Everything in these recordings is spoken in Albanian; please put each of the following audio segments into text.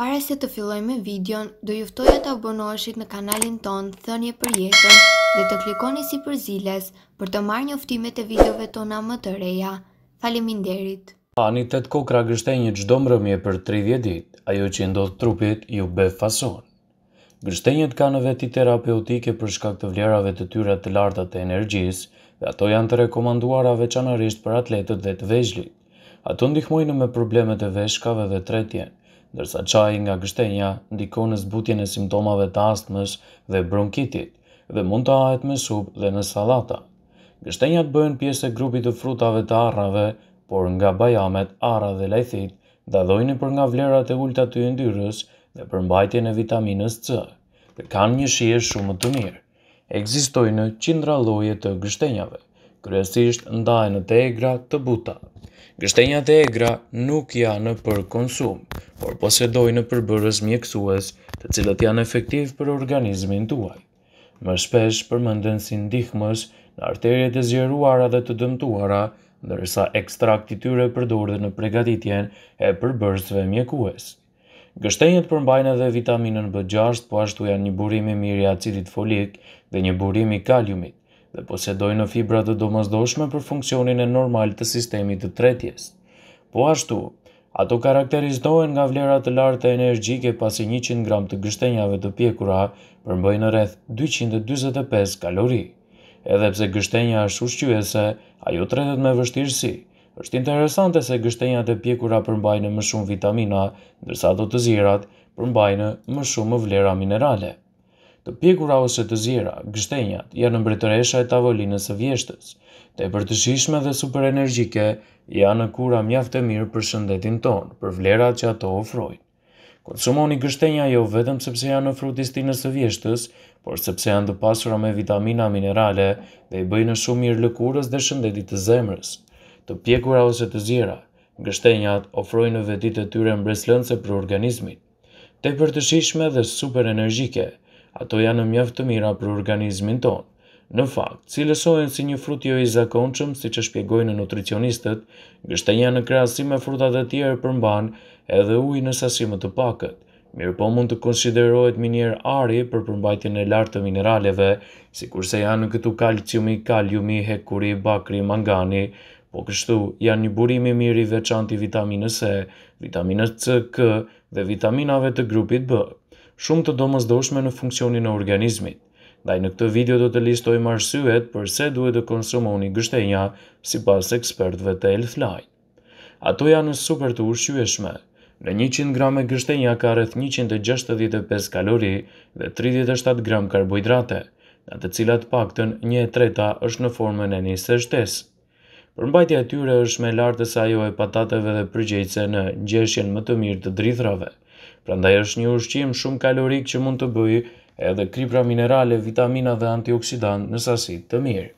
Pare se të filloj me videon, do juftoj e të abonoshit në kanalin ton, thënje për jetën dhe të klikoni si për ziles për të marrë një uftimet e videove tona më të reja. Falimin derit! Pani të të kokra gështenjë një gjdo mërëmje për 30 dit, ajo që i ndodhë trupit ju be fason. Gështenjët ka në veti terapeutike për shkak të vlerave të tyre të larta të energjis dhe ato janë të rekomanduara veçanarisht për atletët dhe të vejgjlit. Ato ndihmojnë me problemet e veshkave dhe tretjen, ndërsa qaj nga gështenja ndikon në zbutjen e simptomave të astmës dhe bronkitit dhe mund të ahet me sup dhe në salata. Gështenjat bëhen pjesë e grupit të frutave të arrave, por nga bajamet, arra dhe lajthit, dojnë për nga vlerat e ulta të yndyrës dhe për mbajtjen e vitaminës C, dhe kanë një shije shumë të mirë. Ekzistojnë qindra loje të gështenjave kryesisht ndaj në të egra të buta. Gështenja të egra nuk janë për konsum, por posedojnë për bërës mjekësues të cilët janë efektiv për organizmin tuaj. Më shpesh për mëndën si ndihmës në arterjet e zjeruara dhe të dëmtuara, ndërsa ekstrakti tyre përdurë në pregatitjen e përbërësve mjekues. Gështenjët përmbajnë edhe vitaminën B6, po ashtu janë një burimi mirë i acidit folik dhe një burimi kaliumit, dhe posedojnë në fibra të domazdoshme për funksionin e normal të sistemi të tretjes. Po ashtu, ato karakterizdojnë nga vlerat të lartë energjike pasi 100 gram të gështenjave të pjekura përmbëj në rreth 225 kalori. Edhe pse gështenja është ushqyese, a ju tretet me vështirësi. është interesante se gështenja të pjekura përmbajnë më shumë vitamina, ndërsa do të zirat përmbajnë më shumë vlera minerale të pjekura ose të zjera, gështenjat, janë në mbretëresha e tavolinës së vjeshtës, të e përtëshishme dhe superenergjike janë në kura mjaftë e mirë për shëndetin tonë, për vlerat që ato ofrojnë. Konsumoni gështenja jo vetëm sepse janë në frutistinës së vjeshtës, por sepse janë të pasura me vitamina minerale dhe i bëjnë shumë mirë lëkurës dhe shëndetit të zemrës. Të pjekura ose të zjera, gështenjat ofrojnë në vetit të tyre mbreslënëse për organizmin. Te për të shishme dhe super energjike, ato janë mjaft të mira për organizmin tonë. Në fakt, cilësohen si një frut jo i zakonqëm, si që shpjegojnë nutricionistët, gështenja në krasim e frutat e tjerë përmban edhe ujë në sasimë të pakët. Mirë po mund të konsiderohet minjer ari për përmbajtjen e lartë të mineraleve, si kurse janë në këtu kalciumi, kaliumi, hekuri, bakri, mangani, po kështu janë një burimi mirë i veçanti vitaminës E, vitaminës C, K dhe vitaminave të grupit bërë shumë të domosdoshme në funksionin e organizmit. Ndaj në këtë video do të listojmë arsyet përse duhet të konsumoni gështenja si pas ekspertve të Elflajnë. Ato janë super të ushqyeshme. Në 100 gram e gështenja ka rrëth 165 kalori dhe 37 gram karbohidrate, në të cilat të një e treta është në formën e një sështes. Përmbajtja e tyre është me lartë ajo e patateve dhe përgjejtëse në gjeshjen më të mirë të drithrave – prandaj është një ushqim shumë kalorik që mund të bëj edhe kripra minerale, vitamina dhe antioksidant në sasit të mirë.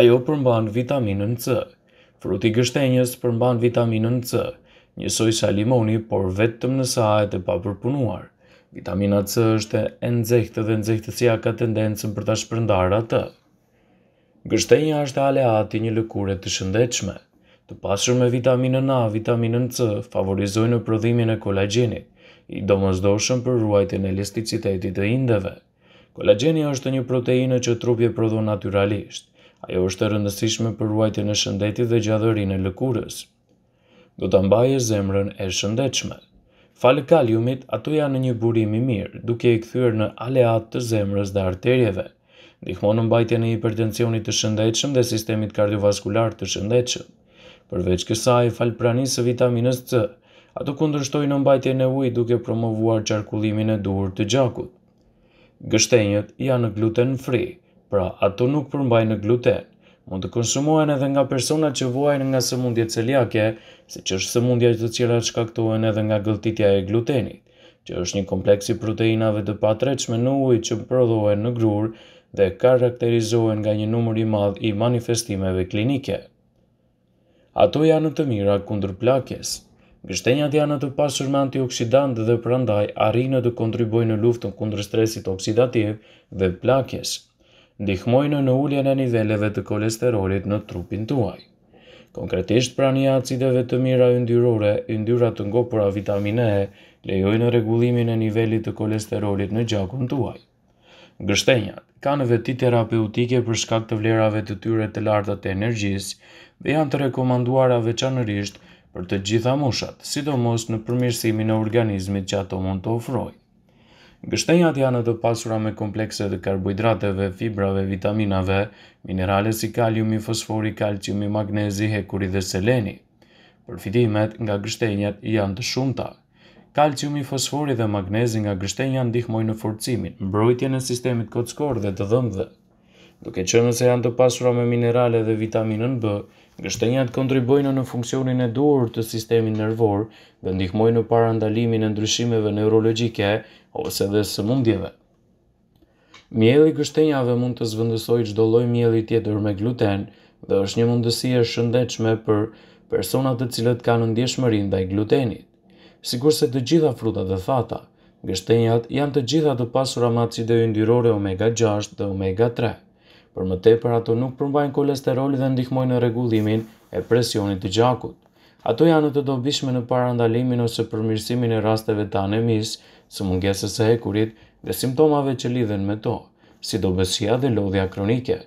Ajo përmban vitaminën C. Fruti gështenjës përmban vitaminën C, njësoj sa limoni, por vetëm në sahet e papërpunuar. Vitamina C është e nxehtë dhe nxehtësia ka tendencën për ta shpërndarë atë. Gështenja është aleati një lëkure të shëndetshme. Të pasur me vitaminën A, vitaminën C favorizojnë në prodhimin e kolagenit, i domosdoshëm për ruajtjen e elasticitetit të indeve. Kolagjeni është një proteinë që trupi e prodhon natyralisht. Ajo është e rëndësishme për ruajtjen e shëndetit dhe gjallërinë e lëkurës. Do ta mbajë zemrën e shëndetshme. Fal kaliumit, ato janë një burim i mirë, duke i kthyer në aleat të zemrës dhe arterieve. Ndihmon në mbajtjen e hipertensionit të shëndetshëm dhe sistemit kardiovaskular të shëndetshëm. Përveç kësaj, falpranisë së vitaminës C, ato kundrështojnë në mbajtje në uj duke promovuar qarkullimin e duhur të gjakut. Gështenjët janë gluten free, pra ato nuk përmbajnë gluten. Mund të konsumohen edhe nga personat që vuajnë nga sëmundje celiake, se që është sëmundja të cira që edhe nga gëltitja e glutenit, që është një kompleksi proteinave të patreqme në ujë që prodhohen në grurë dhe karakterizohen nga një numër i madh i manifestimeve klinike ato janë të mira kundër plakjes. Gështenjat janë të pasur me antioksidant dhe prandaj arrinë të kontribojnë në luftën kundër stresit oksidativ dhe plakjes. Ndihmojnë në ulljen e niveleve të kolesterolit në trupin tuaj. Konkretisht prania acideve të mira yndyrore, yndyra të ngopura vitamine E lejojnë rregullimin e nivelit të kolesterolit në gjakun tuaj. Gështenjat kanë veti terapeutike për shkak të vlerave të tyre të larta të energjisë, dhe janë të rekomanduara veçanërisht për të gjitha mushat, sidomos në përmirësimin e organizmit që ato mund të ofrojë. Gështenjat janë të pasura me komplekse të karbohidrateve, fibrave, vitaminave, minerale si kaliumi, fosfori, kalciumi, magnezi, hekuri dhe seleni. Përfitimet nga gështenjat janë të shumta. Kalciumi, fosfori dhe magnezi nga gështenja ndihmojnë në forcimin, mbrojtjen e sistemit kockor dhe të dhëmbëve. Duke qenë se janë të pasura me minerale dhe vitaminën B, Gështenjat kontribojnë në funksionin e duhur të sistemin nervor dhe ndihmojnë në parandalimin e ndryshimeve neurologjike ose dhe mundjeve. Mjeli gështenjave mund të zvëndësoj qdo loj mjeli tjetër me gluten dhe është një mundësi e shëndechme për personat të cilët kanë ndjeshmërin dhe i glutenit. Sigur se të gjitha fruta dhe fata, gështenjat janë të gjitha të pasur amacide e ndyrore omega 6 dhe omega 3 për më tepër ato nuk përmbajnë kolesterol dhe ndihmojnë në rregullimin e presionit të gjakut. Ato janë të dobishme në parandalimin ose përmirësimin e rasteve të anemisë, së mungesës së hekurit dhe simptomave që lidhen me to, si dobësia dhe lodhja kronike.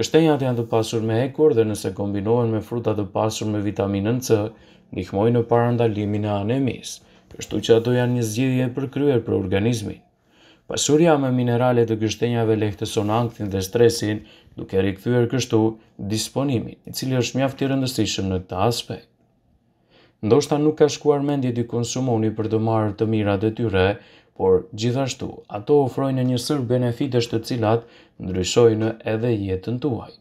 Gështenjat janë të pasur me hekur dhe nëse kombinohen me fruta të pasur me vitaminën C, ndihmojnë në parandalimin e anemisë. Kështu që ato janë një zgjidhje për kryer për organizmin pasurja me minerale dhe gështenjave son angthin dhe stresin, duke rikëthyër kështu disponimin, i cili është mjaft i rëndësishëm në këta aspekt. Ndoshta nuk ka shkuar mendje të konsumoni për të marrë të mirat e tyre, por gjithashtu ato ofrojnë një sër benefitesh të cilat ndryshojnë edhe jetën tuaj.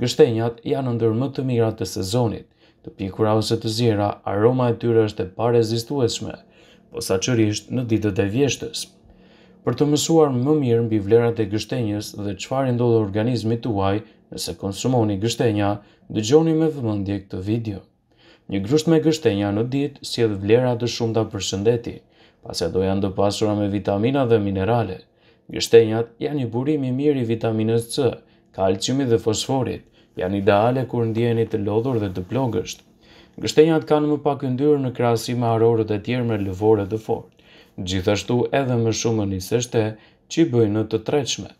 Gështenjat janë ndër më të mirat të sezonit, të pikura ose të zira aroma e tyre është e parezistueshme, posaçërisht në ditët e vjeshtës, për të mësuar më mirë mbi vlerat e gështenjës dhe çfarë ndodh në organizmin tuaj nëse konsumoni gështenja, dëgjoni me vëmendje këtë video. Një grusht me gështenja në ditë sjell edhe vlera të shumta për shëndeti, pasi ato janë të pasura me vitamina dhe minerale. Gështenjat janë një burim i mirë i vitaminës C, kalciumit dhe fosforit, janë ideale kur ndjeni të lodhur dhe të plogësht. Gështenjat kanë më pak yndyrë në krahasim me arorët e tjerë me lëvore të fortë gjithashtu edhe më shumë një seshte që i bëjnë në të treqme.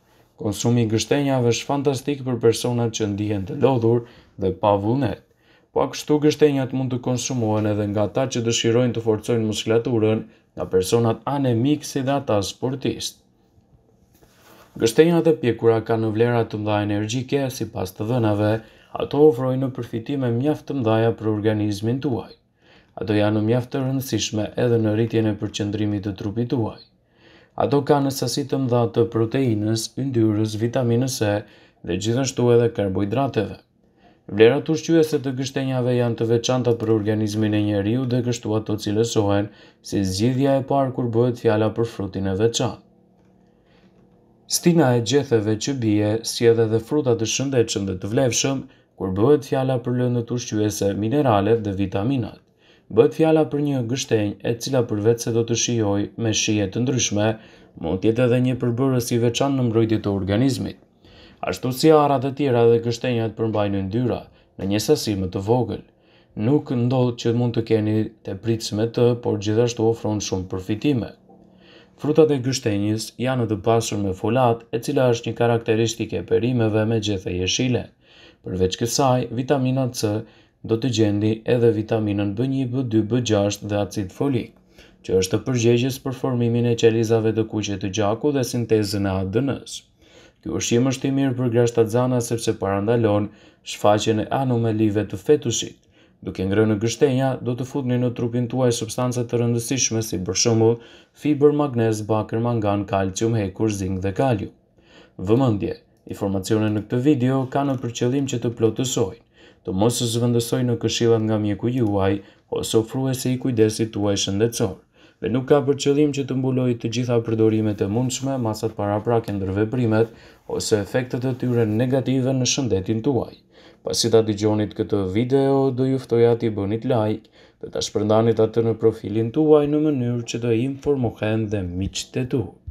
Konsumi gështenjave është fantastik për personat që ndihen të lodhur dhe pa vullnet. Po akështu gështenjat mund të konsumohen edhe nga ta që dëshirojnë të forcojnë muskulaturën nga personat anemik si dhe ata sportist. Gështenjat e pjekura ka në vlerat të mdha energjike si pas të dhënave, ato ofrojnë në përfitime mjaft të mdhaja për organizmin tuaj. Ato janë në mjaftë të rëndësishme edhe në rritjen e përqendrimit të trupit tuaj. Ato kanë në sasi të mëdha të proteinës, yndyrës, vitaminës E dhe gjithashtu edhe karbohidrateve. Vlerat ushqyese të gështenjave janë të veçanta për organizmin e njeriu dhe kështu ato cilësohen si zgjidhja e parë kur bëhet fjala për frutin e veçantë. Stina e gjetheve që bie, si edhe dhe frutat të shëndetshëm dhe të vlefshëm, kur bëhet fjala për lëndët ushqyese, mineralet dhe vitaminat bëhet fjala për një gështenj e cila përveç se do të shijojë me shije të ndryshme, mund të jetë edhe një përbërës i veçan në mbrojtit të organizmit. Ashtu si arat e tjera dhe gështenjat përmbajnë në dyra, në një sasi më të vogël. Nuk ndodhë që mund të keni të pritës me të, por gjithashtu ofron shumë përfitime. Frutat e gështenjës janë të pasur me folat, e cila është një karakteristike perimeve me gjithë e jeshile. Përveç kësaj, vitamina C do të gjendi edhe vitaminën B1, B2, B6 dhe acid folik, që është të përgjegjës për formimin e qelizave të kuqe të gjaku dhe sintezën e adn Kjo Ky ushqim është i mirë për grashtat zana sepse parandalon shfaqjen e anomalive të fetusit. Duke ngrënë gështenja, do të futni në trupin tuaj substanca të rëndësishme si për shembull fibër, magnez, bakër, mangan, kalcium, hekur, zinc dhe kalium. Vëmendje, informacione në këtë video kanë në përqëllim që të plotësojnë të mos të zëvëndësoj në këshilat nga mjeku juaj, ose po ofruhe se i kujdesit tuaj shëndetësor. Dhe nuk ka për qëllim që të mbuloj të gjitha përdorimet e mundshme, masat para prake ndërve primet, ose efektet e tyre negative në shëndetin tuaj. Pasi ta gjonit këtë video, do juftoj ati bënit like, dhe ta shpërndanit atë në profilin tuaj në mënyrë që të informohen dhe miqët tuaj.